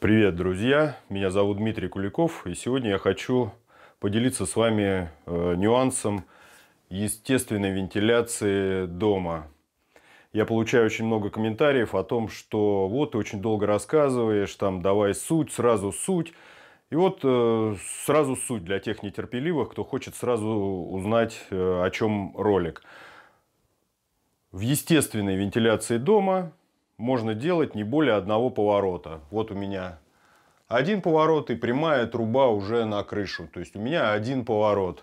Привет, друзья! Меня зовут Дмитрий Куликов, и сегодня я хочу поделиться с вами э, нюансом естественной вентиляции дома. Я получаю очень много комментариев о том, что вот ты очень долго рассказываешь, там давай суть, сразу суть. И вот э, сразу суть для тех нетерпеливых, кто хочет сразу узнать, э, о чем ролик. В естественной вентиляции дома можно делать не более одного поворота. Вот у меня один поворот и прямая труба уже на крышу. То есть у меня один поворот.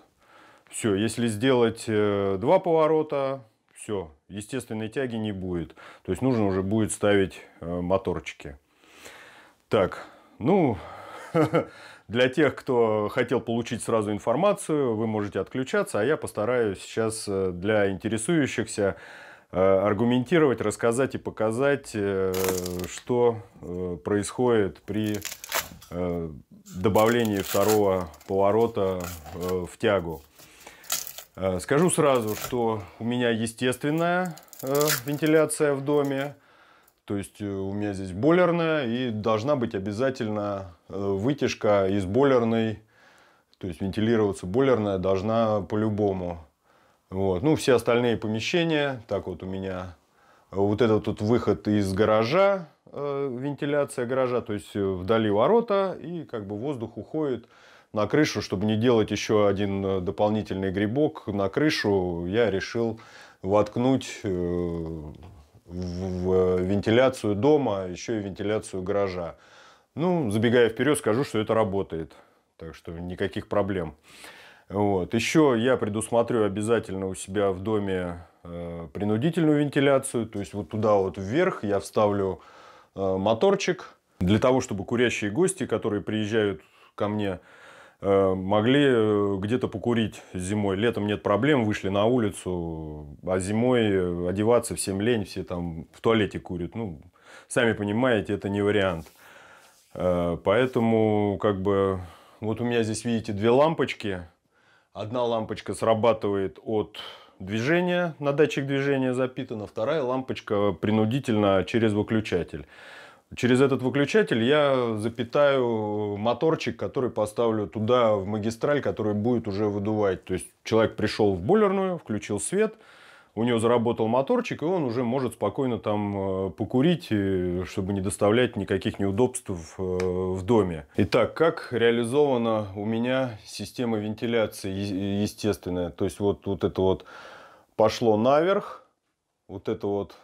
Все, если сделать э, два поворота, все, естественной тяги не будет. То есть нужно уже будет ставить э, моторчики. Так, ну, для тех, кто хотел получить сразу информацию, вы можете отключаться, а я постараюсь сейчас э, для интересующихся Э, аргументировать, рассказать и показать, э, что э, происходит при добавлении второго поворота в тягу. Скажу сразу, что у меня естественная вентиляция в доме, то есть у меня здесь бойлерная и должна быть обязательно вытяжка из бойлерной, то есть вентилироваться бойлерная должна по-любому. Вот. Ну, все остальные помещения, так вот у меня вот этот тут выход из гаража, э, вентиляция гаража, то есть э, вдали ворота, и как бы воздух уходит на крышу, чтобы не делать еще один э, дополнительный грибок на крышу, я решил воткнуть в вентиляцию дома, еще и вентиляцию гаража. Ну, забегая вперед, скажу, что это работает. Так что никаких проблем. Вот. Еще я предусмотрю обязательно у себя в доме э, принудительную вентиляцию, то есть вот туда вот вверх я вставлю э, моторчик для того, чтобы курящие гости, которые приезжают ко мне, э, могли где-то покурить зимой. Летом нет проблем, вышли на улицу, а зимой одеваться всем лень, все там в туалете курят. Ну, сами понимаете, это не вариант. Поэтому, как бы, вот у меня здесь, видите, две лампочки – Одна лампочка срабатывает от движения, на датчик движения запитана, вторая лампочка принудительно через выключатель. Через этот выключатель я запитаю моторчик, который поставлю туда в магистраль, который будет уже выдувать. То есть человек пришел в бойлерную, включил свет, у него заработал моторчик, и он уже может спокойно там э, покурить, э, чтобы не доставлять никаких неудобств э, в доме. Итак, как реализована у меня система вентиляции естественная? То есть вот, вот это вот пошло наверх, вот это вот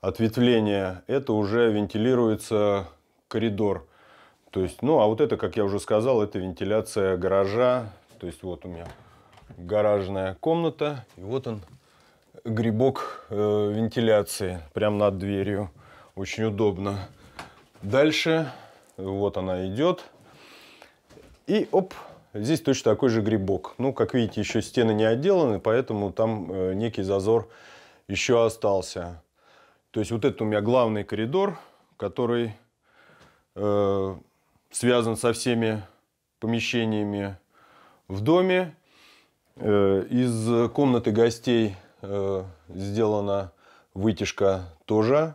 ответвление, это уже вентилируется коридор. То есть, ну, а вот это, как я уже сказал, это вентиляция гаража. То есть, вот у меня гаражная комната. И вот он, грибок э, вентиляции прямо над дверью. Очень удобно. Дальше вот она идет. И оп, здесь точно такой же грибок. Ну, как видите, еще стены не отделаны, поэтому там э, некий зазор еще остался. То есть вот это у меня главный коридор, который э, связан со всеми помещениями в доме. Э, из комнаты гостей э, сделана вытяжка тоже,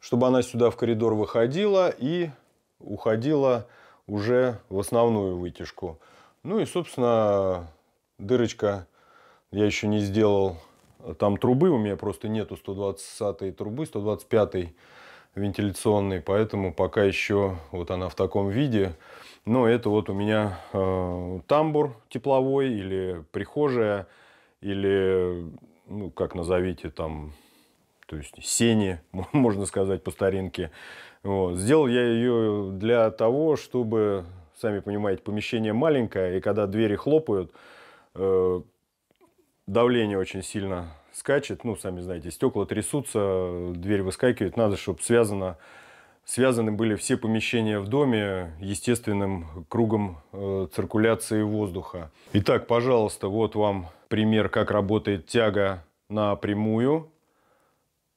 чтобы она сюда в коридор выходила и уходила уже в основную вытяжку. Ну и, собственно, дырочка я еще не сделал. Там трубы у меня просто нету 120 трубы, 125 вентиляционной, поэтому пока еще вот она в таком виде. Но это вот у меня э, тамбур тепловой или прихожая, или ну, как назовите там, то есть сени, можно сказать, по старинке. Вот. Сделал я ее для того, чтобы, сами понимаете, помещение маленькое, и когда двери хлопают, э, давление очень сильно скачет, ну, сами знаете, стекла трясутся, дверь выскакивает, надо, чтобы связано Связаны были все помещения в доме естественным кругом э, циркуляции воздуха. Итак, пожалуйста, вот вам пример, как работает тяга напрямую.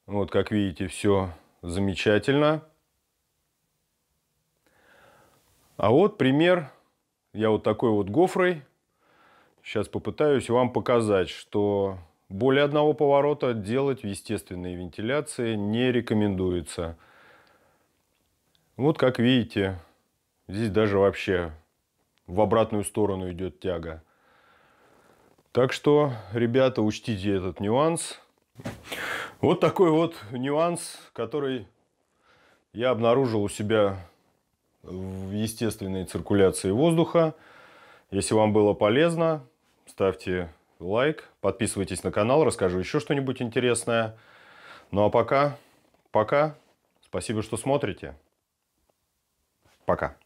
Вот, как видите, все замечательно. А вот пример. Я вот такой вот гофрой. Сейчас попытаюсь вам показать, что более одного поворота делать в естественной вентиляции не рекомендуется. Вот как видите, здесь даже вообще в обратную сторону идет тяга. Так что, ребята, учтите этот нюанс. Вот такой вот нюанс, который я обнаружил у себя в естественной циркуляции воздуха. Если вам было полезно, ставьте лайк, подписывайтесь на канал, расскажу еще что-нибудь интересное. Ну а пока, пока, спасибо, что смотрите. Пока.